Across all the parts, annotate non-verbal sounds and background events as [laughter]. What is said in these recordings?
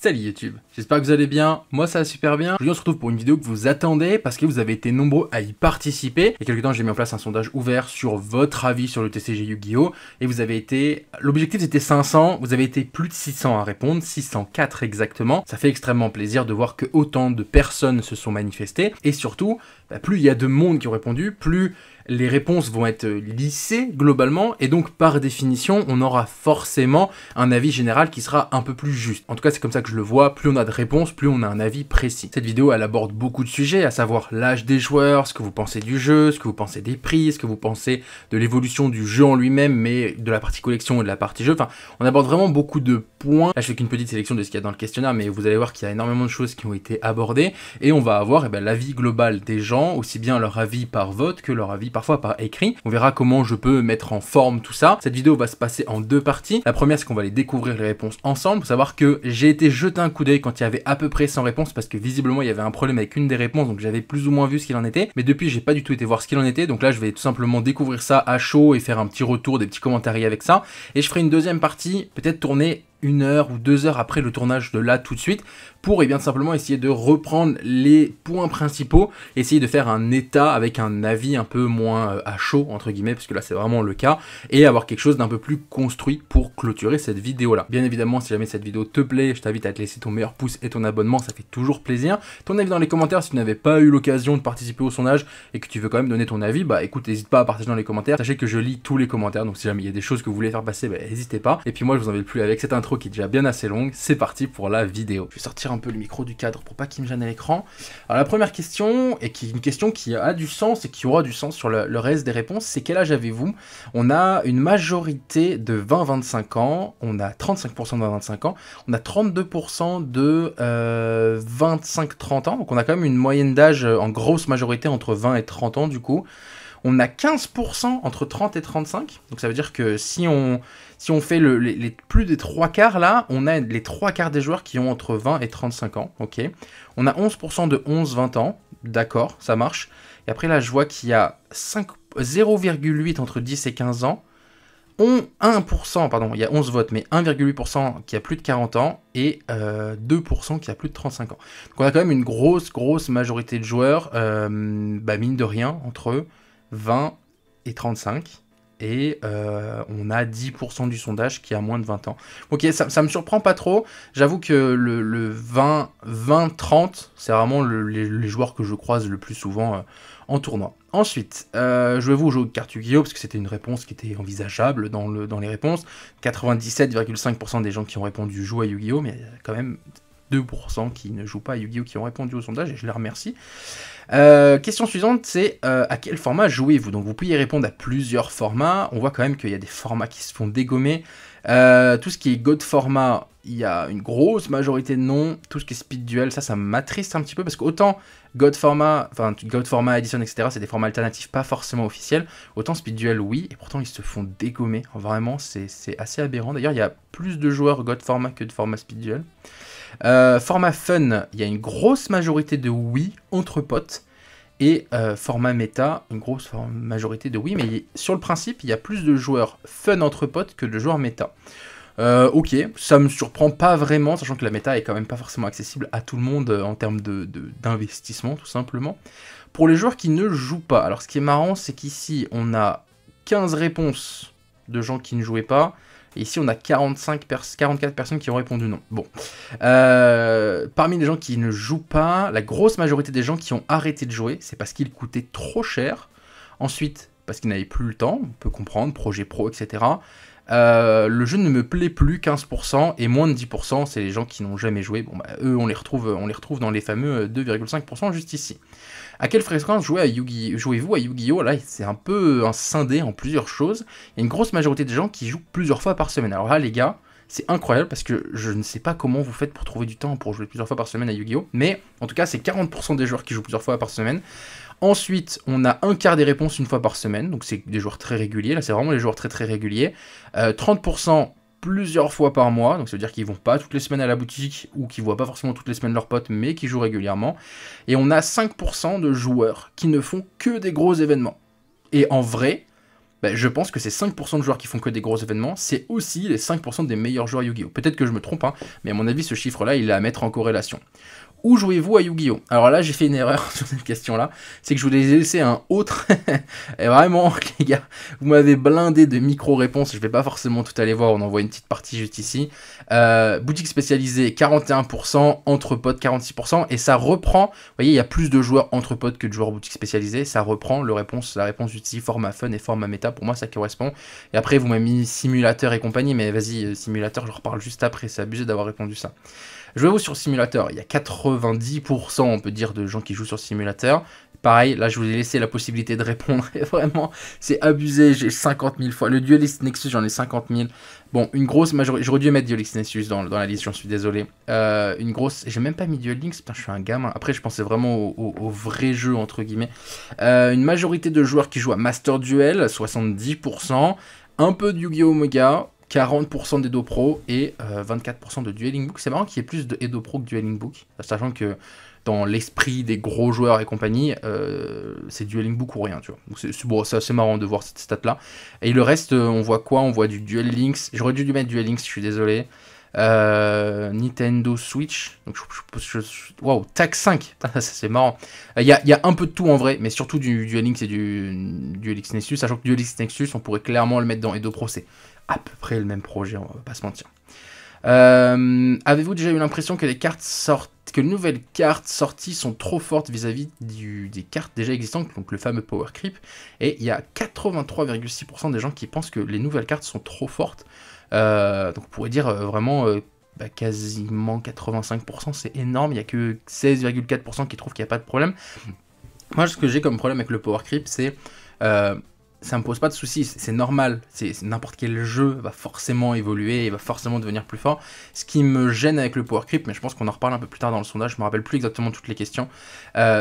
Salut YouTube, j'espère que vous allez bien, moi ça va super bien. Aujourd'hui on se retrouve pour une vidéo que vous attendez parce que vous avez été nombreux à y participer. Il y a quelques temps j'ai mis en place un sondage ouvert sur votre avis sur le TCG Yu-Gi-Oh! Et vous avez été... L'objectif c'était 500, vous avez été plus de 600 à répondre, 604 exactement. Ça fait extrêmement plaisir de voir que autant de personnes se sont manifestées et surtout, bah, plus il y a de monde qui ont répondu, plus les réponses vont être lissées globalement, et donc par définition, on aura forcément un avis général qui sera un peu plus juste. En tout cas, c'est comme ça que je le vois, plus on a de réponses, plus on a un avis précis. Cette vidéo, elle aborde beaucoup de sujets, à savoir l'âge des joueurs, ce que vous pensez du jeu, ce que vous pensez des prix, ce que vous pensez de l'évolution du jeu en lui-même, mais de la partie collection et de la partie jeu. Enfin, on aborde vraiment beaucoup de points. Là, je fais qu'une petite sélection de ce qu'il y a dans le questionnaire, mais vous allez voir qu'il y a énormément de choses qui ont été abordées, et on va avoir eh ben, l'avis global des gens, aussi bien leur avis par vote que leur avis par parfois par écrit. On verra comment je peux mettre en forme tout ça. Cette vidéo va se passer en deux parties. La première, c'est qu'on va aller découvrir les réponses ensemble. savoir que j'ai été jeter un coup d'œil quand il y avait à peu près 100 réponses parce que visiblement il y avait un problème avec une des réponses, donc j'avais plus ou moins vu ce qu'il en était. Mais depuis, j'ai pas du tout été voir ce qu'il en était. Donc là, je vais tout simplement découvrir ça à chaud et faire un petit retour, des petits commentaires avec ça. Et je ferai une deuxième partie, peut-être tourner une heure ou deux heures après le tournage de là tout de suite pour et eh bien simplement essayer de reprendre les points principaux, essayer de faire un état avec un avis un peu moins euh, à chaud entre guillemets parce que là c'est vraiment le cas et avoir quelque chose d'un peu plus construit pour clôturer cette vidéo là. Bien évidemment si jamais cette vidéo te plaît, je t'invite à te laisser ton meilleur pouce et ton abonnement, ça fait toujours plaisir. Ton avis dans les commentaires si tu n'avais pas eu l'occasion de participer au sondage et que tu veux quand même donner ton avis, bah écoute n'hésite pas à partager dans les commentaires. Sachez que je lis tous les commentaires donc si jamais il y a des choses que vous voulez faire passer, bah, n'hésitez pas. Et puis moi je vous invite plus avec cette intro qui est déjà bien assez longue, c'est parti pour la vidéo. Je vais sortir un peu le micro du cadre pour pas qu'il me gêne à l'écran. Alors la première question, et qui est une question qui a du sens et qui aura du sens sur le, reste des réponses, c'est quel âge avez-vous On a une majorité de 20-25 ans, on a 35% de 25 ans, on a 32% de 25-30 euh, ans, donc on a quand même une moyenne d'âge euh, en grosse majorité entre 20 et 30 ans du coup on a 15% entre 30 et 35. Donc ça veut dire que si on, fait les, plus des trois quarts là, on a les trois quarts des joueurs qui ont entre 20 et 35 ans. Ok. On a 11% de 11-20 ans. D'accord, ça marche. Et après là, je vois qu'il y a 0,8 entre 10 et 15 ans. On, 1%, pardon, il y a 11 votes, mais 1,8% qui a plus de 40 ans et 2% euh, qui a plus de 35 ans. Donc on a quand même une grosse, grosse majorité de joueurs, euh, bah, mine de rien, entre eux. 20 et 35 et euh, on a 10% du sondage qui a moins de 20 ans. Ok, ça, ne me surprend pas trop. J'avoue que le, 20-30, c'est vraiment les, joueurs que je croise le plus souvent euh, en tournoi. Ensuite, euh, je vais vous jouer jeu cartes Yu-Gi-Oh! parce que c'était une réponse qui était envisageable dans, dans les réponses. 97,5% des gens qui ont répondu jouent à Yu-Gi-Oh! mais il y a quand même 2% qui ne jouent pas à Yu-Gi-Oh! qui ont répondu au sondage et je les remercie. Euh, question suivante, c'est euh, à quel format jouez-vous Donc vous pouvez répondre à plusieurs formats. On voit quand même qu'il y a des formats qui se font dégommer. Euh, tout ce qui est God format, il y a une grosse majorité de non, Tout ce qui est speed duel, ça, ça m'attriste un petit peu parce qu'autant God format, enfin God format, edition, etc., c'est des formats alternatifs pas forcément officiels. Autant speed duel, oui, et pourtant ils se font dégommer. Vraiment, c'est assez aberrant. D'ailleurs, il y a plus de joueurs God format que de format speed duel. Euh, format fun, il y a une grosse majorité de oui entre potes. Et euh, format méta, une grosse majorité de oui. Mais sur le principe, il y a plus de joueurs fun entre potes que de joueurs méta. Euh, ok, ça me surprend pas vraiment, sachant que la méta est quand même pas forcément accessible à tout le monde en termes d'investissement, de, tout simplement. Pour les joueurs qui ne jouent pas, alors ce qui est marrant, c'est qu'ici, on a 15 réponses de gens qui ne jouaient pas, et ici, on a 45 44 personnes qui ont répondu non. Bon. Euh, parmi les gens qui ne jouent pas, la grosse majorité des gens qui ont arrêté de jouer, c'est parce qu'ils coûtaient trop cher. Ensuite, parce qu'ils n'avaient plus le temps, on peut comprendre, projet pro, etc. Euh, le jeu ne me plaît plus 15% et moins de 10%, c'est les gens qui n'ont jamais joué. Bon, bah, eux, on les, retrouve, on les retrouve dans les fameux 2,5% euh, juste ici. À quelle fréquence jouez-vous à Yu-Gi-Oh Là, c'est un peu un scindé en plusieurs choses. Il y a une grosse majorité de gens qui jouent plusieurs fois par semaine. Alors là, les gars, c'est incroyable parce que je ne sais pas comment vous faites pour trouver du temps pour jouer plusieurs fois par semaine à Yu-Gi-Oh! Mais en tout cas, c'est 40% des joueurs qui jouent plusieurs fois par semaine. Ensuite, on a un quart des réponses une fois par semaine, donc c'est des joueurs très réguliers, là c'est vraiment les joueurs très très réguliers. 30% euh, plusieurs fois par mois, donc ça veut dire qu'ils vont pas toutes les semaines à la boutique ou qu'ils voient pas forcément toutes les semaines leurs potes, mais qui jouent régulièrement. Et on a 5% de joueurs qui ne font que des gros événements. Et en vrai, ben, je pense que ces 5% de joueurs qui font que des gros événements, c'est aussi les 5% des meilleurs joueurs Yu-Gi-Oh! Peut-être que je me trompe, hein, mais à mon avis, ce chiffre-là, il est à mettre en corrélation. Où jouez-vous à Yu-Gi-Oh Alors là, j'ai fait une erreur [laughs] sur cette question-là. C'est que je vous ai laissé un autre. [laughs] et vraiment, [laughs] les gars, vous m'avez blindé de micro-réponses. Je vais pas forcément tout aller voir. On en voit une petite partie juste ici. Euh, boutique spécialisée, 41%. Entre 46%. Et ça reprend. Vous voyez, il y a plus de joueurs entre que de joueurs boutique spécialisée. Ça reprend le réponse, la réponse du format fun et format méta. Pour moi, ça correspond. Et après, vous m'avez mis simulateur et compagnie. Mais vas-y, euh, simulateur, je reparle juste après. C'est abusé d'avoir répondu ça. Jouez-vous sur simulateur Il y a 90%, on peut dire, de gens qui jouent sur simulateur. Pareil, là, je vous ai laissé la possibilité de répondre. [laughs] vraiment, c'est abusé. J'ai 50 000 fois. Le Duelist Nexus, j'en ai 50 000. Bon, une grosse majorité. J'aurais dû mettre Duelist Nexus dans, dans la liste, j'en suis désolé. Euh, une grosse. J'ai même pas mis Duel Links. Putain, je suis un gamin. Après, je pensais vraiment au, vrai jeu, entre guillemets. Euh, une majorité de joueurs qui jouent à Master Duel, 70%. Un peu de Yu-Gi-Oh! Omega, 40% d'Edo Pro et 24% euh, de Dueling Book. C'est marrant qu'il y ait plus de Edo Pro que Dueling Book, sachant que dans l'esprit des gros joueurs et compagnie, euh, c'est Dueling Book ou rien, tu vois. c'est bon, assez marrant de voir cette stat là. Et le reste, euh, on voit quoi On voit du Duel Links. J'aurais dû lui mettre Duel Links, je suis désolé. Euh, Nintendo Switch. Donc, je, wow, TAC 5. c'est marrant. Il euh, y, a, un peu de tout en vrai, mais surtout du, du et du, du Nexus. Sachant que du LX Nexus, on pourrait clairement le mettre dans Edo Pro. C'est à peu près le même projet, on va pas se mentir. Euh, avez-vous déjà eu l'impression que les cartes sortent que les nouvelles cartes sorties sont trop fortes vis-à-vis -vis des cartes déjà existantes, donc le fameux power creep, et il y a 83,6% des gens qui pensent que les nouvelles cartes sont trop fortes. Euh, donc on pourrait dire euh, vraiment euh, bah, quasiment 85%, c'est énorme, il n'y a que 16,4% qui trouvent qu'il n'y a pas de problème. Moi, ce que j'ai comme problème avec le power creep, c'est ça me pose pas de soucis, c'est normal, c'est n'importe quel jeu va forcément évoluer, et va forcément devenir plus fort. Ce qui me gêne avec le power creep, mais je pense qu'on en reparle un peu plus tard dans le sondage, je me rappelle plus exactement toutes les questions,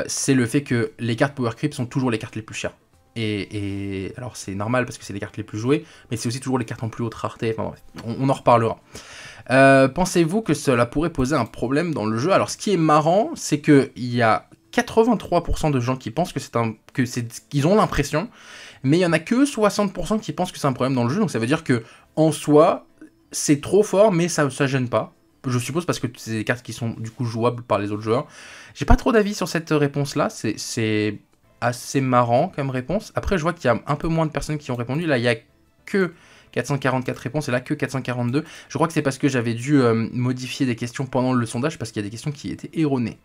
c'est le fait que les cartes power creep sont toujours les cartes les plus chères. Et, alors c'est normal parce que c'est les cartes les plus jouées, mais c'est aussi toujours les cartes en plus haute rareté. on, en reparlera. Euh, pensez-vous que cela pourrait poser un problème dans le jeu Alors ce qui est marrant, c'est qu'il y a 83% de gens qui pensent que c'est un que qu'ils ont l'impression, mais il y en a que 60% qui pensent que c'est un problème dans le jeu. Donc ça veut dire que en soi, c'est trop fort, mais ça ne gêne pas. Je suppose parce que c'est des cartes qui sont du coup jouables par les autres joueurs. J'ai pas trop d'avis sur cette euh, réponse là. C'est assez marrant comme réponse. Après, je vois qu'il y a un peu moins de personnes qui ont répondu. Là, il n'y a que 444 réponses et là que 442. Je crois que c'est parce que j'avais dû euh, modifier des questions pendant le sondage parce qu'il y a des questions qui étaient erronées.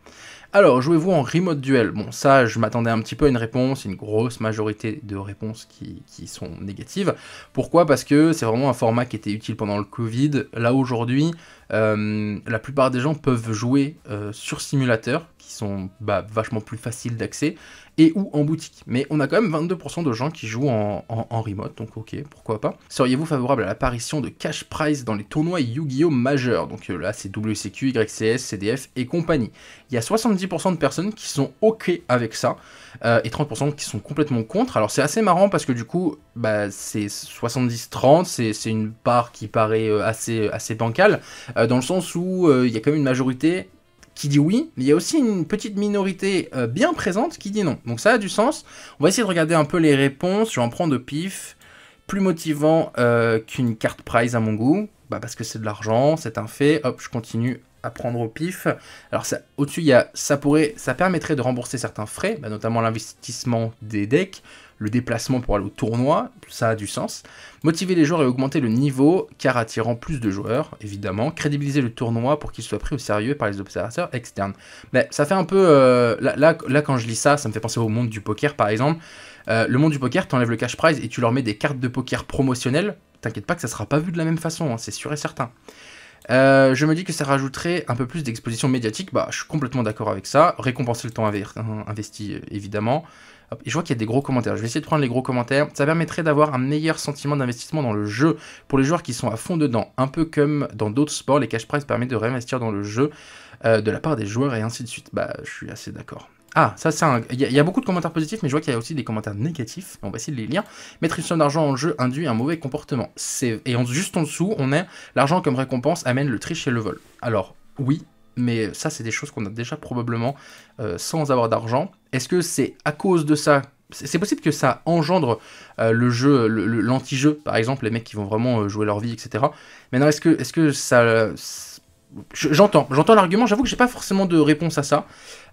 Alors, jouez-vous en remote duel Bon, ça, je m'attendais un petit peu à une réponse, une grosse majorité de réponses qui, sont négatives. Pourquoi Parce que c'est vraiment un format qui était utile pendant le Covid. Là, aujourd'hui, euh, la plupart des gens peuvent jouer euh, sur simulateur qui sont bah, vachement plus faciles d'accès, et ou en boutique. Mais on a quand même 22% de gens qui jouent en, remote, donc ok, pourquoi pas. Seriez-vous favorable à l'apparition de cash prize dans les tournois Yu-Gi-Oh majeurs Donc euh, là, c'est WCQ, YCS, CDF et compagnie. Il y a 70% de personnes qui sont ok avec ça, euh, et 30% qui sont complètement contre. Alors c'est assez marrant parce que du coup, bah, c'est 70-30, c'est une part qui paraît euh, assez, bancale, dans le sens où il y a quand même une majorité qui dit oui, mais il y a aussi une petite minorité euh, bien présente qui dit non. Donc ça a du sens. On va essayer de regarder un peu les réponses. Je vais en prendre de pif. Plus motivant euh, qu'une carte prize à mon goût, bah parce que c'est de l'argent, c'est un fait. Hop, je continue à prendre au pif. Alors au-dessus, il y a ça pourrait, ça permettrait de rembourser certains frais, bah, notamment l'investissement des decks le déplacement pour aller au tournoi, ça a du sens. Motiver les joueurs et augmenter le niveau car attirant plus de joueurs, évidemment. Crédibiliser le tournoi pour qu'il soit pris au sérieux par les observateurs externes. Mais ça fait un peu... Euh, là, quand je lis ça, ça me fait penser au monde du poker par exemple. Euh, le monde du poker, t'enlèves le cash prize et tu leur mets des cartes de poker promotionnelles. T'inquiète pas que ça sera pas vu de la même façon, hein, c'est sûr et certain. Euh, je me dis que ça rajouterait un peu plus d'exposition médiatique. Bah, je suis complètement d'accord avec ça. Récompenser le temps investi, évidemment et je vois qu'il y a des gros commentaires. Je vais essayer de prendre les gros commentaires. Ça permettrait d'avoir un meilleur sentiment d'investissement dans le jeu pour les joueurs qui sont à fond dedans. Un peu comme dans d'autres sports, les cash prizes permettent de réinvestir dans le jeu euh, de la part des joueurs et ainsi de suite. Bah, je suis assez d'accord. Ah, ça c'est un... Il y, a beaucoup de commentaires positifs, mais je vois qu'il y a aussi des commentaires négatifs. On va essayer de les lire. Mettre une somme d'argent en jeu induit un mauvais comportement. Et juste en dessous, on a l'argent comme récompense amène le triche et le vol. Alors, oui, mais ça c'est des choses qu'on a déjà probablement euh, sans avoir d'argent. Est-ce que c'est à cause de ça c'est possible que ça engendre euh, le jeu, l'anti-jeu, par exemple, les mecs qui vont vraiment euh, jouer leur vie, etc. Mais non, est-ce que, est -ce que ça. J'entends, j'entends l'argument, j'avoue que j'ai pas forcément de réponse à ça.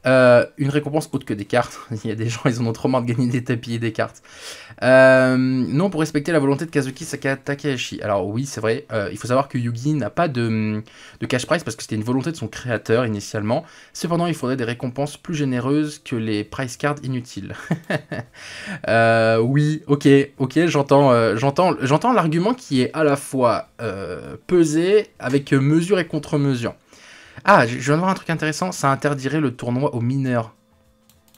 Euh, une récompense autre que des cartes. [laughs] Il y a des gens, ils en ont trop marre de gagner des tapis et des cartes. Euh, non, pour respecter la volonté de Kazuki Takahashi. Alors oui, c'est vrai, euh, il faut savoir que Yugi n'a pas de, cash prize parce que c'était une volonté de son créateur initialement. Cependant, il faudrait des récompenses plus généreuses que les prize cards inutiles. [laughs] oui, ok, ok, j'entends, j'entends, j'entends l'argument qui est à la fois pesé avec mesure et contre-mesure. Ah, je viens de voir un truc intéressant. Ça interdirait le tournoi aux mineurs.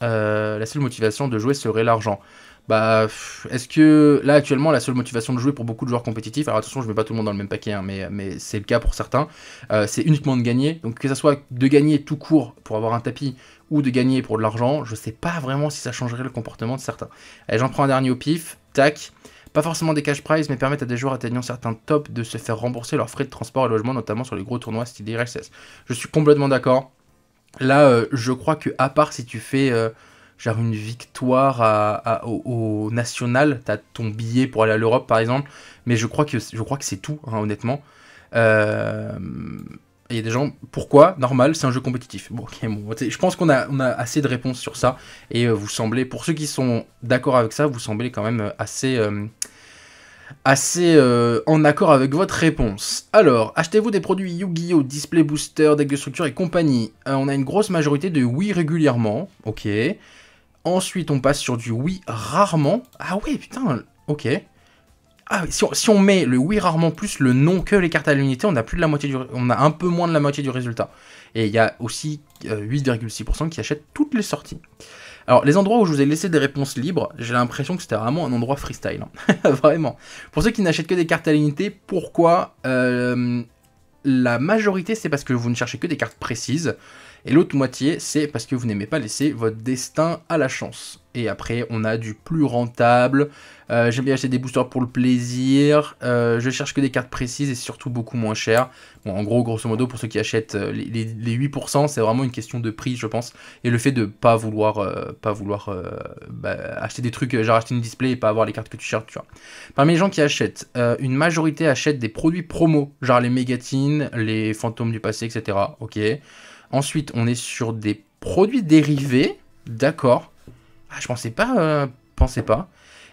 Euh, la seule motivation de jouer serait l'argent. Bah, est-ce que là actuellement la seule motivation de jouer pour beaucoup de joueurs compétitifs, alors attention, je ne mets pas tout le monde dans le même paquet, hein, mais, mais c'est le cas pour certains, euh, c'est uniquement de gagner. Donc que ça soit de gagner tout court pour avoir un tapis ou de gagner pour de l'argent, je sais pas vraiment si ça changerait le comportement de certains. Allez, j'en prends un dernier au pif, tac. Pas forcément des cash prizes, mais permettent à des joueurs atteignant certains tops de se faire rembourser leurs frais de transport et logement, notamment sur les gros tournois style RSS. Je suis complètement d'accord. Là, euh, je crois que à part si tu fais euh, une victoire au, National, national, as ton billet pour aller à l'Europe par exemple, mais je crois que je crois que c'est tout, hein, honnêtement. Euh, il y a des gens, pourquoi Normal, c'est un jeu compétitif. Bon, ok, bon je pense qu'on a, assez de réponses sur ça. Et euh, vous semblez, pour ceux qui sont d'accord avec ça, vous semblez quand même euh, assez, euh, assez en accord avec votre réponse. Alors, achetez-vous des produits Yu-Gi-Oh! Display Booster, Deck de Structure et compagnie On a une grosse majorité de oui régulièrement. Ok. Ensuite, on passe sur du oui rarement. Ah oui, putain, ok. Ah, si, on, met le oui rarement plus, le non que les cartes à l'unité, on a plus de la moitié du, on a un peu moins de la moitié du résultat. Et il y a aussi 8,6% euh, qui achètent toutes les sorties. Alors, les endroits où je vous ai laissé des réponses libres, j'ai l'impression que c'était vraiment un endroit freestyle. Hein. [laughs] vraiment. Pour ceux qui n'achètent que des cartes à l'unité, pourquoi euh, La majorité, c'est parce que vous ne cherchez que des cartes précises. Et l'autre moitié, c'est parce que vous n'aimez pas laisser votre destin à la chance. Et après, on a du plus rentable. J'ai euh, J'aime bien acheter des boosters pour le plaisir. Euh, je cherche que des cartes précises et surtout beaucoup moins chères. Bon, en gros, grosso modo, pour ceux qui achètent euh, les, 8%, c'est vraiment une question de prix, je pense. Et le fait de pas vouloir, pas vouloir bah, acheter des trucs, genre acheter une display et pas avoir les cartes que tu cherches, tu vois. Parmi les gens qui achètent, une majorité achète des produits promo, genre les mégatines, les fantômes du passé, etc. Ok. Ensuite, on est sur des produits dérivés. D'accord. Ah, je pensais pas. Euh, pensais pas.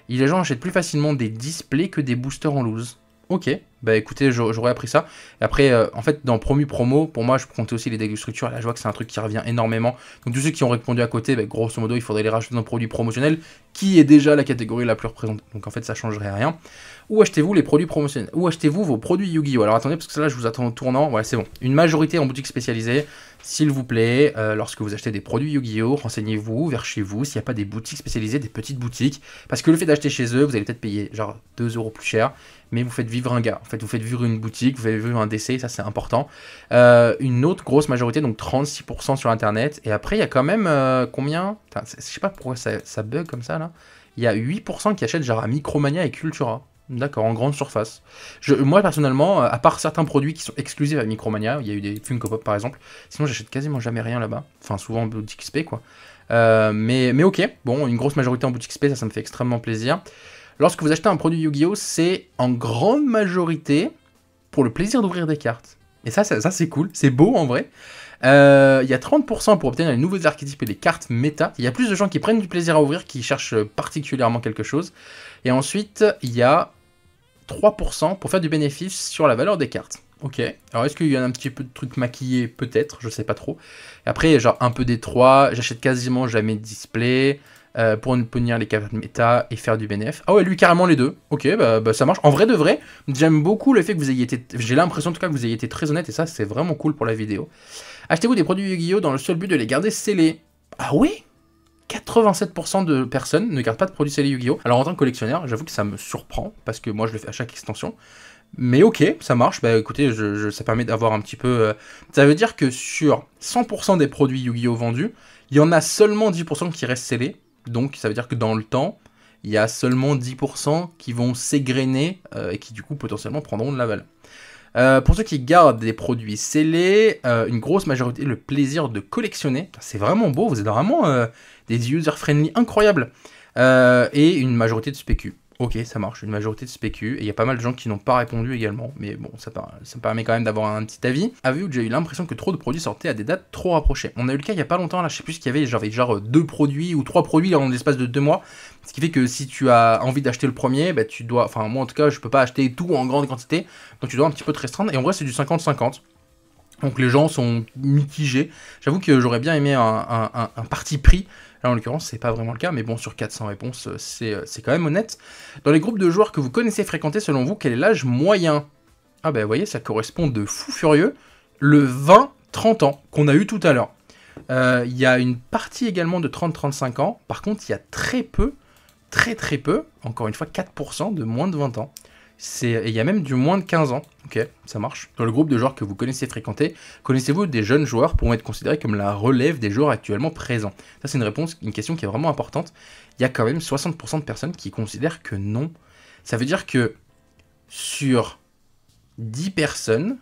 les gens achètent plus facilement des displays que des boosters en loose. Ok, bah écoutez, j'aurais appris ça. Après, euh, en fait, dans Promu Promo, pour moi, je comptais aussi les dégâts de structure. Là, je vois que c'est un truc qui revient énormément. Donc, tous ceux qui ont répondu à côté, bah, grosso modo, il faudrait les rajouter dans le produit promotionnel, qui est déjà la catégorie la plus représentée. Donc, en fait, ça changerait rien. Où achetez-vous les produits promotionnels Où achetez-vous vos produits Yu-Gi-Oh! Alors, attendez, parce que ça, là, je vous attends en tournant. Voilà, c'est bon. Une majorité en boutique spécialisée. S'il vous plaît, euh, lorsque vous achetez des produits Yu-Gi-Oh, renseignez-vous vers chez vous s'il n'y a pas des boutiques spécialisées, des petites boutiques. Parce que le fait d'acheter chez eux, vous allez peut-être payer genre 2 euros plus cher, mais vous faites vivre un gars. En fait, vous faites vivre une boutique, vous faites vivre un décès, ça c'est important. Euh, une autre grosse majorité, donc 36% sur Internet. Et après, il y a quand même euh, combien Je Je sais pas pourquoi ça, ça bug comme ça là. Il y a 8% qui achètent genre à Micromania et Cultura. D'accord, en grande surface. moi personnellement, euh, à part certains produits qui sont exclusifs à Micromania, il y a eu des Funko Pop par exemple, sinon j'achète quasiment jamais rien là-bas. Enfin, souvent en boutique XP quoi. Euh, mais, mais ok, bon, une grosse majorité en boutique XP, ça, ça me fait extrêmement plaisir. Lorsque vous achetez un produit Yu-Gi-Oh, c'est en grande majorité pour le plaisir d'ouvrir des cartes. Et ça, ça, c'est cool, c'est beau en vrai. Euh, il y a 30% pour obtenir les nouveaux archétypes et les cartes méta. Il y a plus de gens qui prennent du plaisir à ouvrir, qui cherchent particulièrement quelque chose. Et ensuite, il y a 3% pour faire du bénéfice sur la valeur des cartes. Ok, alors est-ce qu'il y a un petit peu de truc maquillés Peut-être, je sais pas trop. Après, genre un peu des trois. j'achète quasiment jamais de display euh, pour ne punir les cartes méta et faire du bénéfice, Ah ouais, lui carrément les deux. Ok, bah, bah, ça marche. En vrai de vrai, j'aime beaucoup le fait que vous ayez été. J'ai l'impression en tout cas que vous ayez été très honnête et ça, c'est vraiment cool pour la vidéo. Achetez-vous des produits Yu-Gi-Oh! dans le seul but de les garder scellés. Ah oui 87% de personnes ne gardent pas de produits scellés Yu-Gi-Oh! Alors en tant que collectionneur, j'avoue que ça me surprend, parce que moi je le fais à chaque extension. Mais ok, ça marche, bah écoutez, je, ça permet d'avoir un petit peu... Euh, ça veut dire que sur 100% des produits Yu-Gi-Oh! vendus, il y en a seulement 10% qui restent scellés. Donc ça veut dire que dans le temps, il y a seulement 10% qui vont s'égréner euh, et qui du coup potentiellement prendront de la valeur. pour ceux qui gardent des produits scellés, euh, une grosse majorité le plaisir de collectionner. C'est vraiment beau, vous êtes vraiment des user-friendly incroyables, euh, et une majorité de SPQ. Ok, ça marche, une majorité de SPQ, et il y a pas mal de gens qui n'ont pas répondu également, mais bon, ça, me permet quand même d'avoir un petit avis. Avez-vous j'ai eu l'impression que trop de produits sortaient à des dates trop rapprochées On a eu le cas il y a pas longtemps, là, je sais plus ce qu'il y avait, j'avais genre deux produits ou trois produits dans l'espace de deux mois, ce qui fait que si tu as envie d'acheter le premier, bah, tu dois, enfin moi en tout cas, je peux pas acheter tout en grande quantité, donc tu dois un petit peu te restreindre, et en vrai c'est du 50-50. Donc les gens sont mitigés. J'avoue que j'aurais bien aimé un, un parti pris Là, en l'occurrence, c'est pas vraiment le cas, mais bon, sur 400 réponses, euh, euh, c'est quand même honnête. Dans les groupes de joueurs que vous connaissez fréquenter, selon vous, quel est l'âge moyen Ah ben, vous voyez, ça correspond de fou furieux le 20-30 ans qu'on a eu tout à l'heure. Euh, il y a une partie également de 30-35 ans. Par contre, il y a très peu, très très peu, encore une fois 4% de moins de 20 ans il y a même du moins de 15 ans. Ok, ça marche. Dans le groupe de joueurs que vous connaissez fréquenter, connaissez-vous des jeunes joueurs pourront être considérés comme la relève des joueurs actuellement présents Ça, c'est une réponse, une question qui est vraiment importante. Il y a quand même 60% de personnes qui considèrent que non. Ça veut dire que sur 10 personnes,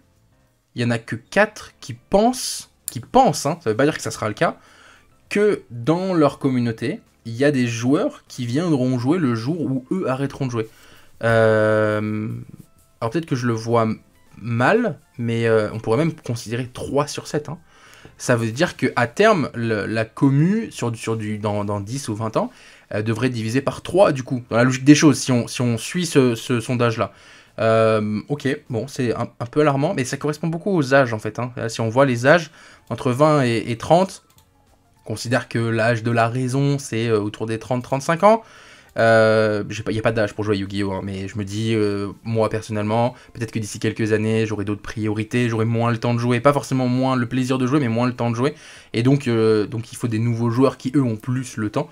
il y en a que 4 qui pensent, qui pensent, ça hein, ça veut pas dire que ça sera le cas, que dans leur communauté, il y a des joueurs qui viendront jouer le jour où eux arrêteront de jouer. Euh, alors peut-être que je le vois mal, mais euh, on pourrait même considérer 3 sur 7. Hein. Ça veut dire qu'à terme, la commu, sur, sur du, dans, 10 ou 20 ans, devrait diviser par 3 du coup, dans la logique des choses, si on, suit ce, sondage-là. Euh, ok, bon, c'est un, peu alarmant, mais ça correspond beaucoup aux âges en fait. Hein. Euh, si on voit les âges, entre 20 et, et 30, on considère que l'âge de la raison, c'est autour des 30-35 ans. Euh, il n'y a pas d'âge pour jouer à Yu-Gi-Oh! Hein, mais je me dis, euh, moi personnellement, peut-être que d'ici quelques années, j'aurai d'autres priorités, j'aurai moins le temps de jouer. Pas forcément moins le plaisir de jouer, mais moins le temps de jouer. Et donc, euh, donc il faut des nouveaux joueurs qui, eux, ont plus le temps.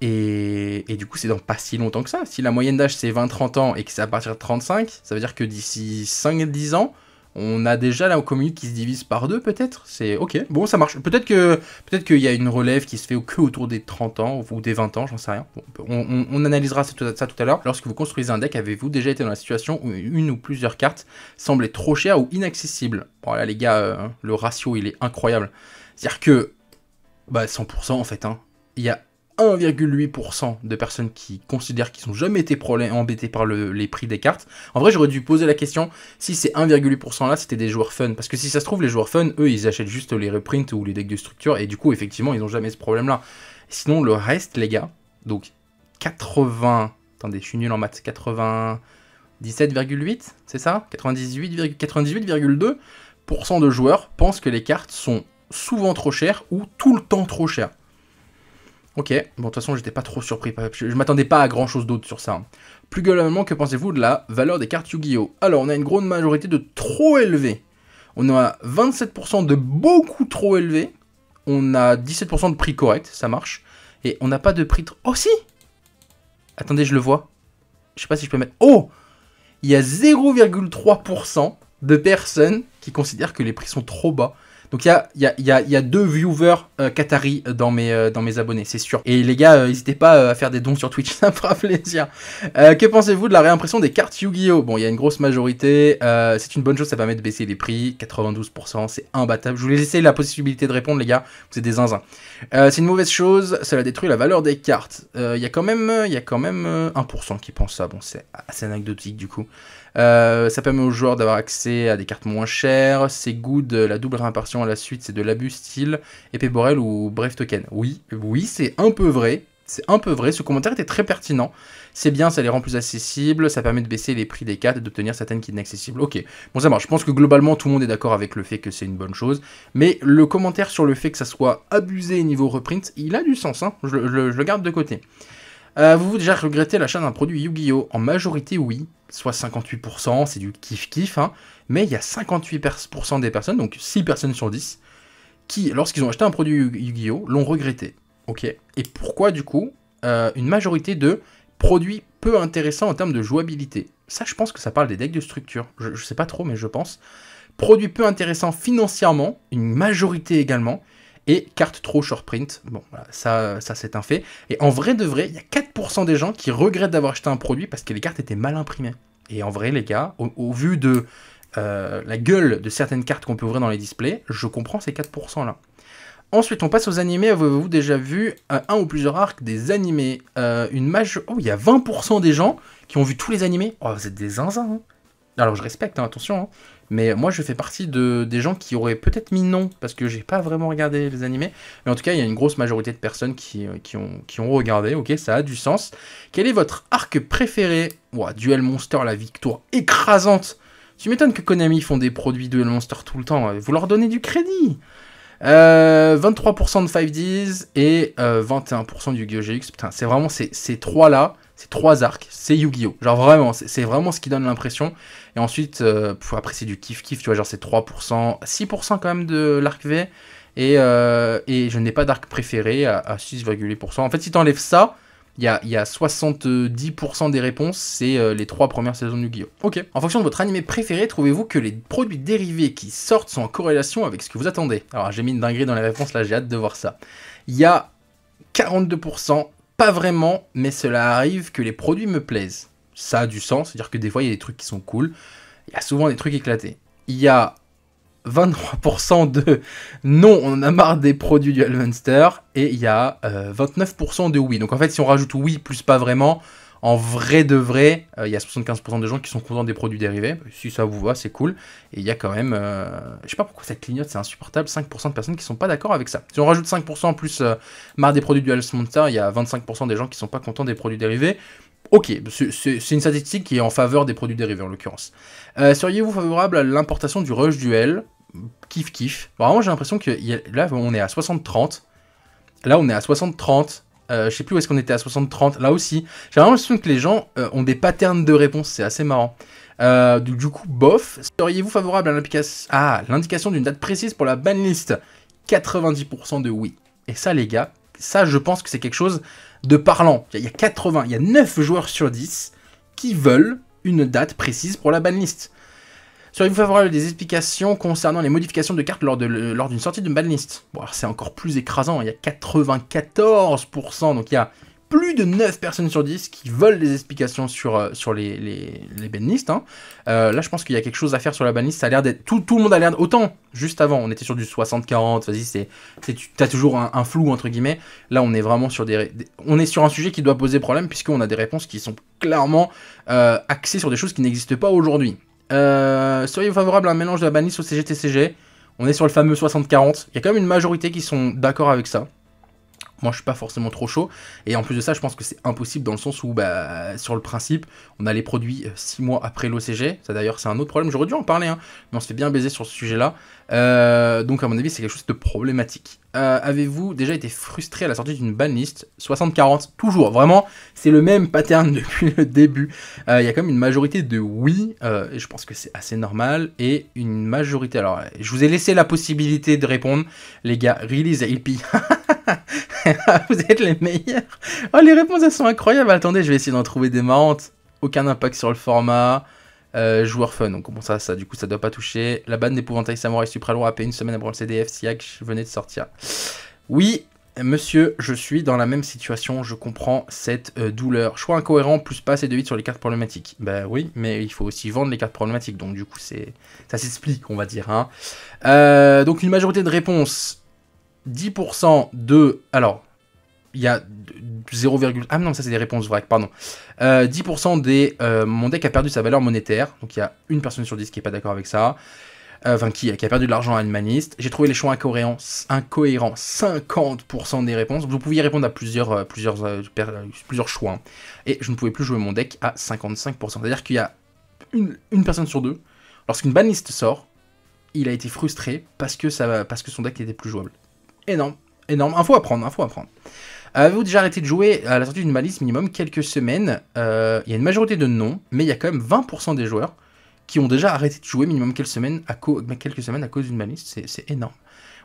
Et, et, du coup, c'est dans pas si longtemps que ça. Si la moyenne d'âge c'est 20-30 ans et que c'est à partir de 35, ça veut dire que d'ici 5-10 ans, on a déjà la commune qui se divise par deux peut-être. C'est ok, bon ça marche. Peut-être que peut-être qu'il y a une relève qui se fait que autour des 30 ans ou des 20 ans, j'en sais rien. on, analysera ça, tout à l'heure. Lorsque vous construisez un deck, avez-vous déjà été dans la situation où une ou plusieurs cartes semblaient trop chères ou inaccessibles voilà les gars, euh, le ratio il est incroyable. C'est-à-dire que bah 100% en fait. Hein. Il y a 1,8% de personnes qui considèrent qu'ils n'ont jamais été embêtés par les prix des cartes. En vrai, j'aurais dû poser la question si ces 1,8% là, c'était des joueurs fun. Parce que si ça se trouve, les joueurs fun, eux, ils achètent juste les reprints ou les decks de structure. Et du coup, effectivement, ils n'ont jamais ce problème-là. Sinon, le reste, les gars, donc 80... Attendez, je suis nul en maths. 97,8, c'est ça 98,2% de joueurs pensent que les cartes sont souvent trop chères ou tout le temps trop chères. Ok, bon de toute façon j'étais pas trop surpris, je, je m'attendais pas à grand chose d'autre sur ça. Hein. Plus globalement, que pensez-vous de la valeur des cartes Yu-Gi-Oh Alors on a une grande majorité de trop élevés. On a 27% de beaucoup trop élevé. On a 17% de prix correct, ça marche. Et on n'a pas de prix... Oh si Attendez, je le vois. Je sais pas si je peux mettre... Oh Il y a 0,3% de personnes qui considèrent que les prix sont trop bas. Donc il y a, deux viewers euh, Qatari euh, euh, dans mes, abonnés, c'est sûr. Et les gars, n'hésitez pas à faire des dons sur Twitch, [laughs] ça me fera plaisir. que pensez-vous de la réimpression des cartes Yu-Gi-Oh Bon, il y a une grosse majorité. c'est une bonne chose, ça permet de baisser les prix. 92%, c'est imbattable. Je vous laisse la possibilité de répondre, les gars. Vous êtes des zinzins. c'est une mauvaise chose, cela détruit la valeur des cartes. Il y a quand même, y a quand même 1% qui pense ça. Bon, c'est assez anecdotique du coup. Euh, ça permet aux joueurs d'avoir accès à des cartes moins chères. C'est good, euh, la double réimpression à la suite, c'est de l'abus style épée Borel ou Bref Token. Oui, oui, c'est un peu vrai. C'est un peu vrai, ce commentaire était très pertinent. C'est bien, ça les rend plus accessibles, ça permet de baisser les prix des cartes et d'obtenir certaines qui inaccessibles. Ok, bon ça marche. Je pense que globalement tout le monde est d'accord avec le fait que c'est une bonne chose. Mais le commentaire sur le fait que ça soit abusé niveau reprint, il a du sens, hein. je le garde de côté vous euh, vous déjà regretté l'achat d'un produit Yu-Gi-Oh En majorité, oui. Soit 58%, c'est du kiff-kiff. Hein. Mais il y a 58% des personnes, donc 6 personnes sur 10, qui, lorsqu'ils ont acheté un produit Yu-Gi-Oh, l'ont regretté. Ok. Et pourquoi, du coup, euh, une majorité de produits peu intéressants en termes de jouabilité Ça, je pense que ça parle des decks de structure. Je, je sais pas trop, mais je pense. Produits peu intéressants financièrement, une majorité également et cartes trop short print. Bon, ça, c'est un fait. Et en vrai de vrai, il y a 4% des gens qui regrettent d'avoir acheté un produit parce que les cartes étaient mal imprimées. Et en vrai, les gars, au, vu de euh, la gueule de certaines cartes qu'on peut ouvrir dans les displays, je comprends ces 4% là. Ensuite, on passe aux animés. Avez-vous déjà vu euh, un ou plusieurs arcs des animés euh, Une majeure. Oh, il y a 20% des gens qui ont vu tous les animés. Oh, vous êtes des zinzins. Hein. Alors, je respecte, hein, attention. Hein. Mais moi, je fais partie de, des gens qui auraient peut-être mis non, parce que j'ai pas vraiment regardé les animés. Mais en tout cas, il y a une grosse majorité de personnes qui, euh, ont, qui ont regardé. Ok, ça a du sens. Quel est votre arc préféré Duel Monster, la victoire écrasante. Tu m'étonnes que Konami font des produits Duel Monster tout le temps. Hein. Vous leur donnez du crédit. 23% euh, de 5Ds et 21% euh, du GeoGX. Putain, c'est vraiment ces, ces trois-là c'est trois arcs, c'est Yu-Gi-Oh! Genre vraiment, c'est vraiment ce qui donne l'impression. Et ensuite, euh, après c'est du kiff-kiff, tu vois, genre c'est 3%, 6% quand même de l'arc V. Euh, et, je n'ai pas d'arc préféré à, à 6,8%. En fait, si tu enlèves ça, il y a, 70% des réponses, c'est euh, les trois premières saisons de Yu-Gi-Oh! Ok. En fonction de votre animé préféré, trouvez-vous que les produits dérivés qui sortent sont en corrélation avec ce que vous attendez Alors j'ai mis une dinguerie dans les réponses, là j'ai hâte de voir ça. Il y a 42% pas vraiment, mais cela arrive que les produits me plaisent. Ça a du sens, c'est-à-dire que des fois il y a des trucs qui sont cool, il y a souvent des trucs éclatés. Il y a 23% de non, on en a marre des produits du Hellmanster. et il y a 29% euh, de oui. Donc en fait, si on rajoute oui plus pas vraiment, en vrai de vrai, euh, il y a 75% de gens qui sont contents des produits dérivés. Si ça vous va, c'est cool. Et il y a quand même, euh, je sais pas pourquoi ça clignote, c'est insupportable, 5% de personnes qui sont pas d'accord avec ça. Si on rajoute 5% plus euh, marre des produits du Health Monster, il y a 25% des gens qui sont pas contents des produits dérivés. Ok, c'est une statistique qui est en faveur des produits dérivés en l'occurrence. Seriez-vous favorable à l'importation du rush duel Kif kiff. Vraiment, j'ai l'impression que là, on est à 60-30. Là, on est à 60-30 euh, je sais plus où est-ce qu'on était à 60-30, là aussi. J'ai l'impression que les gens euh, ont des patterns de réponse, c'est assez marrant. Euh, du, coup, bof, seriez-vous favorable à l'indication d'une date précise pour la banlist 90% de oui. Et ça, les gars, ça, je pense que c'est quelque chose de parlant. Il y, a 80, il y a 9 joueurs sur 10 qui veulent une date précise pour la banlist. Seriez-vous favorable à des explications concernant les modifications de cartes lors d'une lors sortie de banlist Bon, c'est encore plus écrasant, il y a 94%, donc il y a plus de 9 personnes sur 10 qui veulent des explications sur, euh, sur les, les, hein. euh, là, je pense qu'il y a quelque chose à faire sur la banlist. Ça a l'air d'être. Tout, le monde a l'air. d'autant. Autant, juste avant, on était sur du 60-40. Vas-y, c'est, t'as toujours un, flou, entre guillemets. Là, on est vraiment sur des, On est sur un sujet qui doit poser problème, puisqu'on a des réponses qui sont clairement euh, axées sur des choses qui n'existent pas aujourd'hui. Euh, soyez favorable à un mélange de la bannisse au CGTCG On est sur le fameux 60-40. Il y a quand même une majorité qui sont d'accord avec ça moi je suis pas forcément trop chaud et en plus de ça je pense que c'est impossible dans le sens où bah, sur le principe on a les produits 6 euh, mois après l'OCG ça d'ailleurs c'est un autre problème j'aurais dû en parler hein, mais on se fait bien baiser sur ce sujet là euh, donc à mon avis c'est quelque chose de problématique euh, avez-vous déjà été frustré à la sortie d'une banlist 60-40 toujours vraiment c'est le même pattern [laughs] depuis le début il y a quand même une majorité de oui et je pense que c'est assez normal et une majorité alors je vous ai laissé la possibilité de répondre les gars release AP [laughs] [laughs] Vous êtes les meilleurs. Oh, les réponses, elles sont incroyables. Attendez, je vais essayer d'en trouver des marrantes. Aucun impact sur le format. Euh, joueur fun, donc bon ça, ça du coup ça doit pas toucher. La banne d'épouvantail samouraï supralourd a payé une semaine avant le CDF si je venais de sortir. Oui, monsieur, je suis dans la même situation, je comprends cette euh, douleur. Choix incohérent, plus pas assez de vite sur les cartes problématiques. Bah oui, mais il faut aussi vendre les cartes problématiques, donc du coup c'est ça s'explique on va dire. Hein. Euh, donc une majorité de réponses 10% de... Alors, il y a 0, ah non, ça c'est des réponses vraies, pardon. 10% euh, des... Euh, mon deck a perdu sa valeur monétaire, donc il y a une personne sur 10 qui n'est pas d'accord avec ça. Euh, enfin, qui, a perdu de l'argent à une maniste. J'ai trouvé les choix incohérents, incohérents 50% des réponses. Vous pouviez répondre à plusieurs, plusieurs, plusieurs choix. Hein. Et je ne pouvais plus jouer mon deck à 55%. C'est-à-dire qu'il y a une, personne sur deux, lorsqu'une baniste sort, il a été frustré parce que, ça, parce que son deck était plus jouable. Énorme, énorme. Info à prendre, info à prendre. Avez-vous déjà arrêté de jouer à la sortie d'une malice minimum quelques semaines euh, Il y a une majorité de non, mais il y a quand même 20% des joueurs qui ont déjà arrêté de jouer minimum quelques semaines à, quelques semaines à cause d'une malice. C'est énorme.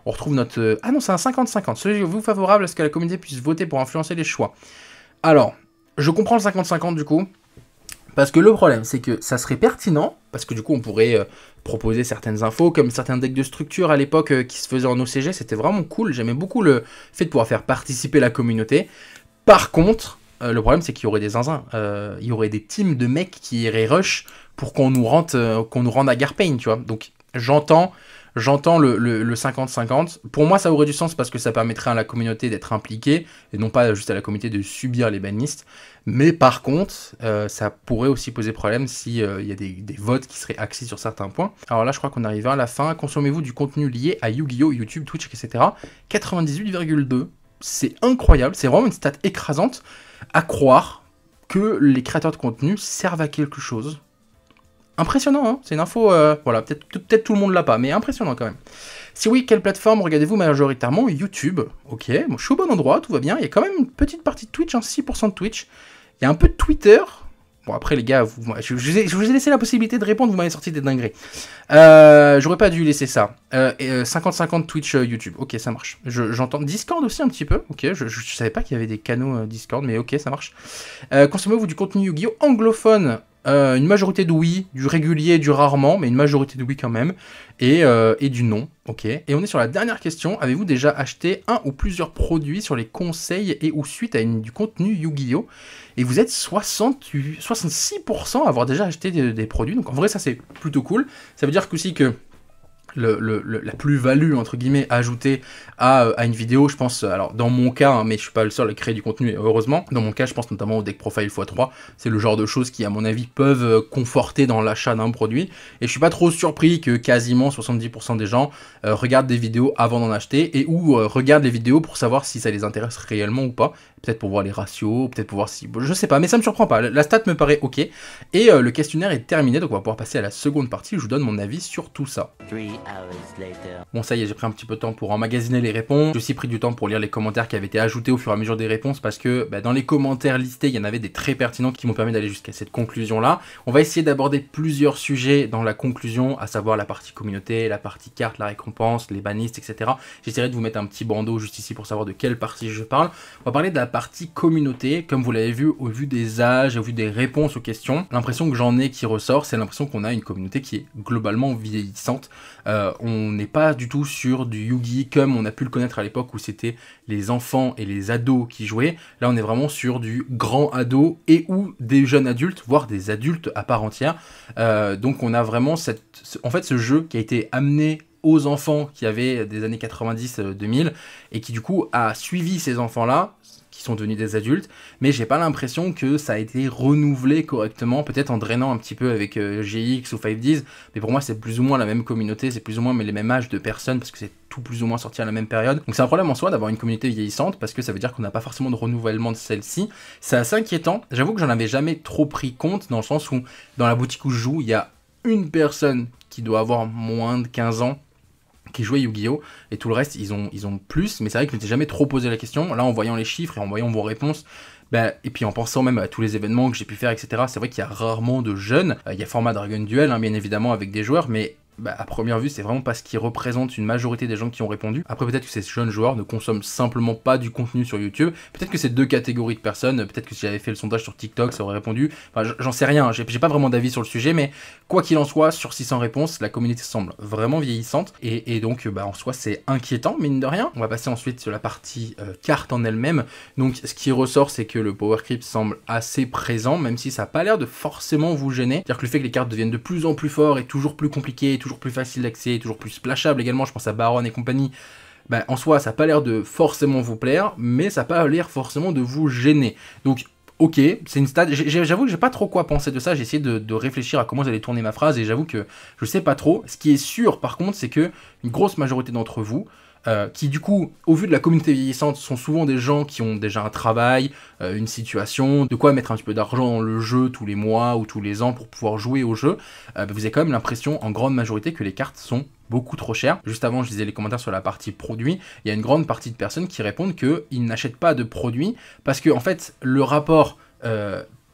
On retrouve notre... Euh, ah non, c'est un 50-50. Seriez-vous favorable à ce que la communauté puisse voter pour influencer les choix Alors, je comprends le 50-50 du coup. Parce que le problème, c'est que ça serait pertinent, parce que du coup, on pourrait euh, proposer certaines infos, comme certains decks de structure à l'époque euh, qui se faisaient en OCG, c'était vraiment cool. J'aimais beaucoup le fait de pouvoir faire participer la communauté. Par contre, euh, le problème, c'est qu'il y aurait des zinzins. il y aurait des teams de mecs qui iraient rush pour qu'on nous, rende, qu'on nous rende à Garpain, tu vois. Donc, j'entends j'entends le 50-50. Pour moi, ça aurait du sens parce que ça permettrait à la communauté d'être impliquée et non pas juste à la communauté de subir les bannistes. Mais par contre, euh, ça pourrait aussi poser problème s'il si, euh, il y a des, des, votes qui seraient axés sur certains points. Alors là, je crois qu'on arrive à la fin. Consommez-vous du contenu lié à Yu-Gi-Oh!, YouTube, Twitch, etc. 98,2. C'est incroyable. C'est vraiment une stat écrasante à croire que les créateurs de contenu servent à quelque chose Impressionnant, hein. c'est une info, euh, voilà, peut-être peut tout le monde l'a pas, mais impressionnant quand même. Si oui, quelle plateforme regardez-vous majoritairement YouTube. Ok, je suis au bon endroit, tout va bien. Il y a quand même une petite partie de Twitch, 6% hein, de Twitch. Il y a un peu de Twitter. Bon, après, les gars, vous, je, vous ai laissé la possibilité de répondre, vous m'avez sorti des dingueries. Euh, j'aurais pas dû laisser ça. 50-50 euh, Twitch, YouTube. Ok, ça marche. J'entends Discord aussi un petit peu. Ok, je, savais pas qu'il y avait des canaux Discord, mais ok, ça marche. Consommez-vous du contenu Yu-Gi-Oh anglophone euh, une majorité de oui, du régulier du rarement, mais une majorité de oui quand même, euh, et, du non. Ok. Et on est sur la dernière question. Avez-vous déjà acheté un ou plusieurs produits sur les conseils et ou suite à du contenu Yu-Gi-Oh Et vous êtes 66% à avoir déjà acheté des, produits. Donc en vrai, ça c'est plutôt cool. Ça veut dire que aussi que la plus-value entre guillemets ajoutée à, euh, une vidéo, je pense, euh, alors dans mon cas, hein, mais je suis pas le seul à créer du contenu, heureusement, dans mon cas, je pense notamment au deck profile x3, c'est le genre de choses qui, à mon avis, peuvent euh, conforter dans l'achat d'un produit, et je suis pas trop surpris que quasiment 70% des gens regardent des vidéos avant d'en acheter, et ou regardent les vidéos pour savoir si ça les intéresse réellement ou pas, peut-être pour voir les ratios, peut-être pour voir si, je sais pas, mais ça me surprend pas, la stat me paraît ok, et le questionnaire est terminé, donc on va pouvoir passer à la seconde partie, je vous donne mon avis sur tout ça. Bon ça y est, j'ai pris un petit peu de temps pour emmagasiner les réponses. J'ai aussi pris du temps pour lire les commentaires qui avaient été ajoutés au fur et à mesure des réponses parce que bah, dans les commentaires listés, il y en avait des très pertinents qui m'ont permis d'aller jusqu'à cette conclusion-là. On va essayer d'aborder plusieurs sujets dans la conclusion, à savoir la partie communauté, la partie carte, la récompense, les banistes, etc. J'essaierai de vous mettre un petit bandeau juste ici pour savoir de quelle partie je parle. On va parler de la partie communauté, comme vous l'avez vu au vu des âges, au vu des réponses aux questions. L'impression que j'en ai qui ressort, c'est l'impression qu'on a une communauté qui est globalement vieillissante. Euh, on n'est pas du tout sur du Yugi comme on a pu le connaître à l'époque où c'était les enfants et les ados qui jouaient. Là, on est vraiment sur du grand ado et ou des jeunes adultes, voire des adultes à part entière. Euh, donc, on a vraiment cette, en fait ce jeu qui a été amené aux enfants qui avaient des années 90-2000 euh, et qui du coup a suivi ces enfants-là sont devenus des adultes, mais j'ai pas l'impression que ça a été renouvelé correctement, peut-être en drainant un petit peu avec euh, GX ou 5Ds, mais pour moi c'est plus ou moins la même communauté, c'est plus ou moins les mêmes âges de personnes, parce que c'est tout plus ou moins sorti à la même période. Donc c'est un problème en soi d'avoir une communauté vieillissante, parce que ça veut dire qu'on n'a pas forcément de renouvellement de celle-ci. C'est assez inquiétant, j'avoue que j'en avais jamais trop pris compte, dans le sens où dans la boutique où je joue, il y a une personne qui doit avoir moins de 15 ans qui jouaient Yu-Gi-Oh! et tout le reste, ils ont, ils ont plus, mais c'est vrai que je ne jamais trop posé la question. Là, en voyant les chiffres et en voyant vos réponses, bah, et puis en pensant même à tous les événements que j'ai pu faire, etc., c'est vrai qu'il y a rarement de jeunes. Euh, il y a format Dragon Duel, hein, bien évidemment, avec des joueurs, mais bah, à première vue, c'est vraiment parce qui représente une majorité des gens qui ont répondu. Après, peut-être que ces jeunes joueurs ne consomment simplement pas du contenu sur YouTube. Peut-être que ces deux catégories de personnes. Peut-être que si j'avais fait le sondage sur TikTok, ça aurait répondu. Enfin, j'en sais rien. Hein. J'ai pas vraiment d'avis sur le sujet, mais quoi qu'il en soit, sur 600 réponses, la communauté semble vraiment vieillissante. Et, donc, bah, en soi, c'est inquiétant, mine de rien. On va passer ensuite sur la partie euh, carte en elle-même. Donc, ce qui ressort, c'est que le power creep semble assez présent, même si ça n'a pas l'air de forcément vous gêner. C'est-à-dire que le fait que les cartes deviennent de plus en plus fortes et toujours plus compliquées et toujours toujours plus facile d'accès, toujours plus splashable également, je pense à Baron et compagnie, bah, en soi, ça n'a pas l'air de forcément vous plaire, mais ça n'a pas l'air forcément de vous gêner. Donc, ok, c'est une stade. J'avoue que j'ai pas trop quoi penser de ça. J'ai essayé de, de, réfléchir à comment j'allais tourner ma phrase et j'avoue que je sais pas trop. Ce qui est sûr, par contre, c'est que une grosse majorité d'entre vous, euh, qui du coup, au vu de la communauté vieillissante, sont souvent des gens qui ont déjà un travail, euh, une situation, de quoi mettre un petit peu d'argent dans le jeu tous les mois ou tous les ans pour pouvoir jouer au jeu, euh, bah, vous avez quand même l'impression en grande majorité que les cartes sont beaucoup trop chères. Juste avant, je disais les commentaires sur la partie produit, il y a une grande partie de personnes qui répondent qu'ils n'achètent pas de produits parce que en fait, le rapport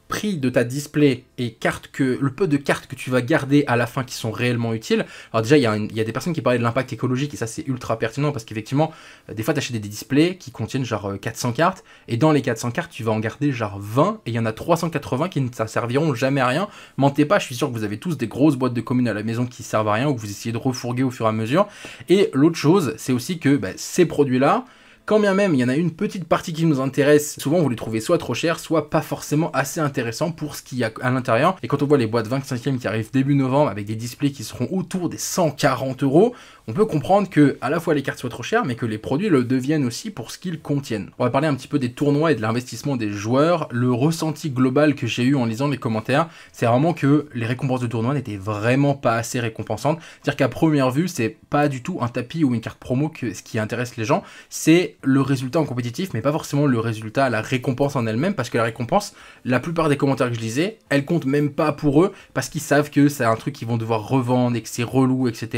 prix de ta display et cartes que, le peu de cartes que tu vas garder à la fin qui sont réellement utiles. Alors déjà, il y, a des personnes qui parlaient de l'impact écologique et ça c'est ultra pertinent parce qu'effectivement, euh, des fois tu achètes des displays qui contiennent genre 400 euh, cartes et dans les 400 cartes, tu vas en garder genre 20 et il y en a 380 qui ne serviront jamais à rien. Mentez pas, je suis sûr que vous avez tous des grosses boîtes de communes à la maison qui servent à rien ou que vous essayez de refourguer au fur et à mesure. Et l'autre chose, c'est aussi que bah, ces produits-là, quand bien même il y en a une petite partie qui nous intéresse, souvent vous les trouvez soit trop chers, soit pas forcément assez intéressants pour ce qu'il y a à l'intérieur. Et quand on voit les boîtes 25e qui arrivent début novembre avec des displays qui seront autour des 140 euros, on peut comprendre que à la fois les cartes soient trop chères, mais que les produits le deviennent aussi pour ce qu'ils contiennent. On va parler un petit peu des tournois et de l'investissement des joueurs. Le ressenti global que j'ai eu en lisant les commentaires, c'est vraiment que les récompenses de tournois n'étaient vraiment pas assez récompensantes. C'est-à-dire qu'à première vue, c'est pas du tout un tapis ou une carte promo que ce qui intéresse les gens, c'est le résultat en compétitif, mais pas forcément le résultat, la récompense en elle-même, parce que la récompense, la plupart des commentaires que je lisais, elle compte même pas pour eux, parce qu'ils savent que c'est un truc qu'ils vont devoir revendre et que c'est relou, etc.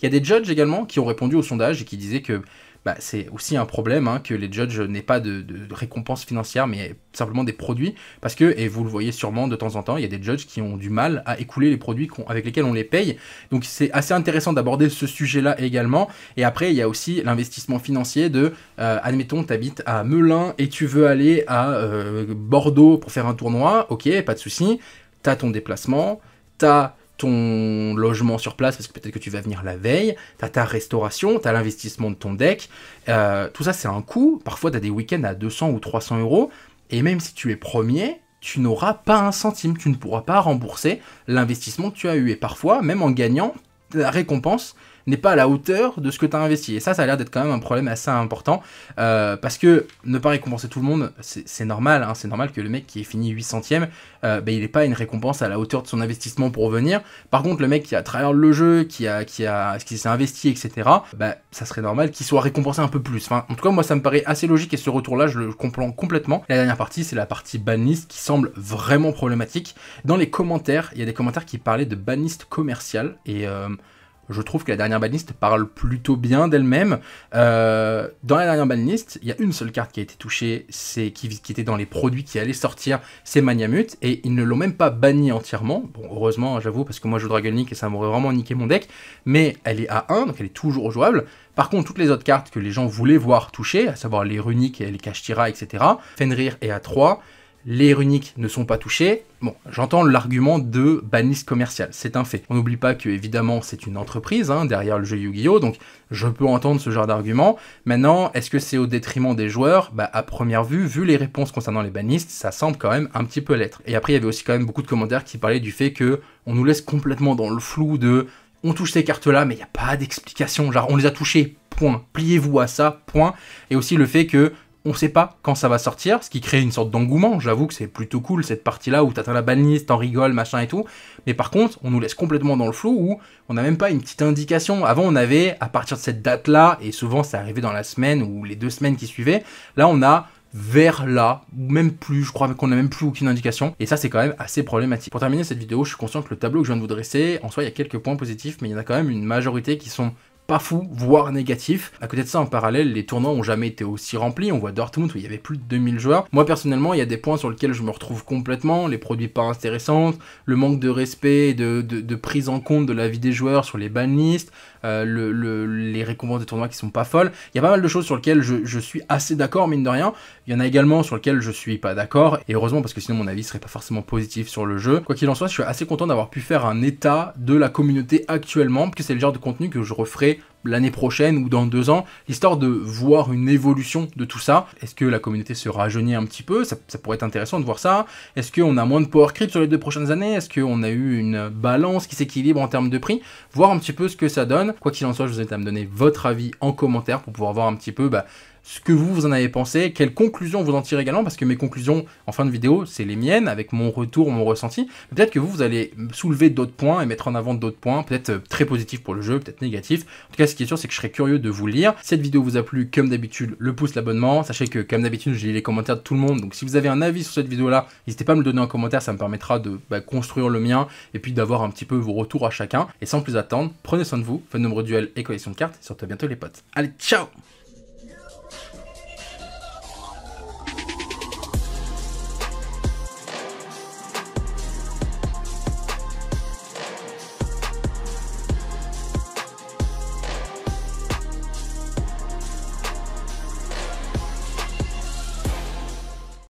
Il y a des judges également qui ont répondu au sondage et qui disaient que bah, c'est aussi un problème hein, que les judges n'aient pas de, récompenses financières, mais simplement des produits, parce que, et vous le voyez sûrement de temps en temps, il y a des judges qui ont du mal à écouler les produits avec lesquels on les paye. Donc c'est assez intéressant d'aborder ce sujet-là également. Et après, il y a aussi l'investissement financier de, euh, admettons, tu habites à Melun et tu veux aller à euh, Bordeaux pour faire un tournoi, ok, pas de souci, t'as ton déplacement, t'as ton logement sur place, parce que peut-être que tu vas venir la veille, ta restauration, tu as l'investissement de ton deck, euh, tout ça c'est un coût, parfois tu as des week-ends à 200 ou 300 euros, et même si tu es premier, tu n'auras pas un centime, tu ne pourras pas rembourser l'investissement que tu as eu, et parfois, même en gagnant, la récompense n'est pas à la hauteur de ce que tu as investi. Et ça, ça a l'air d'être quand même un problème assez important, euh, parce que ne pas récompenser tout le monde, c'est normal, hein. c'est normal que le mec qui est fini 800 centième, euh, ben, il n'ait pas une récompense à la hauteur de son investissement pour revenir. Par contre, le mec qui a traversé le jeu, qui a, qui a, qui s'est investi, etc., ben, ça serait normal qu'il soit récompensé un peu plus. Enfin, en tout cas, moi, ça me paraît assez logique et ce retour-là, je le comprends complètement. La dernière partie, c'est la partie banlist qui semble vraiment problématique. Dans les commentaires, il y a des commentaires qui parlaient de banlist commercial et euh, je trouve que la dernière banliste parle plutôt bien d'elle-même. Euh, dans la dernière banliste, il y a une seule carte qui a été touchée, c'est qui, était dans les produits qui allaient sortir, c'est Maniamut, et ils ne l'ont même pas banni entièrement. Bon, heureusement, j'avoue, parce que moi je joue Dragon et ça m'aurait vraiment niqué mon deck, mais elle est à 1, donc elle est toujours jouable. Par contre, toutes les autres cartes que les gens voulaient voir touchées, à savoir les runiques et les Kashtira, etc., Fenrir est à 3, les runiques ne sont pas touchés. Bon, j'entends l'argument de banniste commercial, c'est un fait. On n'oublie pas que évidemment c'est une entreprise hein, derrière le jeu Yu-Gi-Oh, donc je peux entendre ce genre d'argument. Maintenant, est-ce que c'est au détriment des joueurs Bah à première vue, vu les réponses concernant les bannistes, ça semble quand même un petit peu l'être. Et après, il y avait aussi quand même beaucoup de commentaires qui parlaient du fait que on nous laisse complètement dans le flou de on touche ces cartes-là, mais il n'y a pas d'explication. Genre, on les a touchées, point. Pliez-vous à ça, point. Et aussi le fait que on ne sait pas quand ça va sortir, ce qui crée une sorte d'engouement. J'avoue que c'est plutôt cool cette partie-là où t'atteins la tu t'en rigoles, machin et tout. Mais par contre, on nous laisse complètement dans le flou où on n'a même pas une petite indication. Avant, on avait à partir de cette date-là, et souvent c'est arrivé dans la semaine ou les deux semaines qui suivaient. Là, on a vers là, ou même plus, je crois qu'on n'a même plus aucune indication, et ça c'est quand même assez problématique. Pour terminer cette vidéo, je suis conscient que le tableau que je viens de vous dresser, en soi il y a quelques points positifs, mais il y en a quand même une majorité qui sont pas fou, voire négatif. À côté de ça, en parallèle, les tournants ont jamais été aussi remplis. On voit Dortmund où il y avait plus de 2000 joueurs. Moi, personnellement, il y a des points sur lesquels je me retrouve complètement. Les produits pas intéressants, le manque de respect de, de prise en compte de la vie des joueurs sur les ban euh, le, les récompenses des tournois qui sont pas folles. Il y a pas mal de choses sur lesquelles je, je suis assez d'accord, mine de rien. Il y en a également sur lesquelles je suis pas d'accord, et heureusement parce que sinon mon avis serait pas forcément positif sur le jeu. Quoi qu'il en soit, je suis assez content d'avoir pu faire un état de la communauté actuellement, parce que c'est le genre de contenu que je referai l'année prochaine ou dans deux ans, histoire de voir une évolution de tout ça. Est-ce que la communauté se rajeunit un petit peu ça, pourrait être intéressant de voir ça. Est-ce qu'on a moins de Power Creep sur les deux prochaines années Est-ce qu'on a eu une balance qui s'équilibre en termes de prix Voir un petit peu ce que ça donne. Quoi qu'il en soit, je vous invite à me donner votre avis en commentaire pour pouvoir voir un petit peu bah, ce que vous, vous en avez pensé, quelles conclusions vous en tirez également, parce que mes conclusions en fin de vidéo, c'est les miennes, avec mon retour, mon ressenti. Peut-être que vous, vous allez soulever d'autres points et mettre en avant d'autres points, peut-être euh, très positifs pour le jeu, peut-être négatifs. En tout cas, ce qui est sûr, c'est que je serais curieux de vous lire. Cette vidéo vous a plu, comme d'habitude, le pouce, l'abonnement. Sachez que, comme d'habitude, j'ai les commentaires de tout le monde, donc si vous avez un avis sur cette vidéo-là, n'hésitez pas à me le donner en commentaire, ça me permettra de bah, construire le mien, et puis d'avoir un petit peu vos retours à chacun. Et sans plus attendre, prenez soin de vous, faites nombreux duels et collection de cartes, et surtout à bientôt les potes. Allez, ciao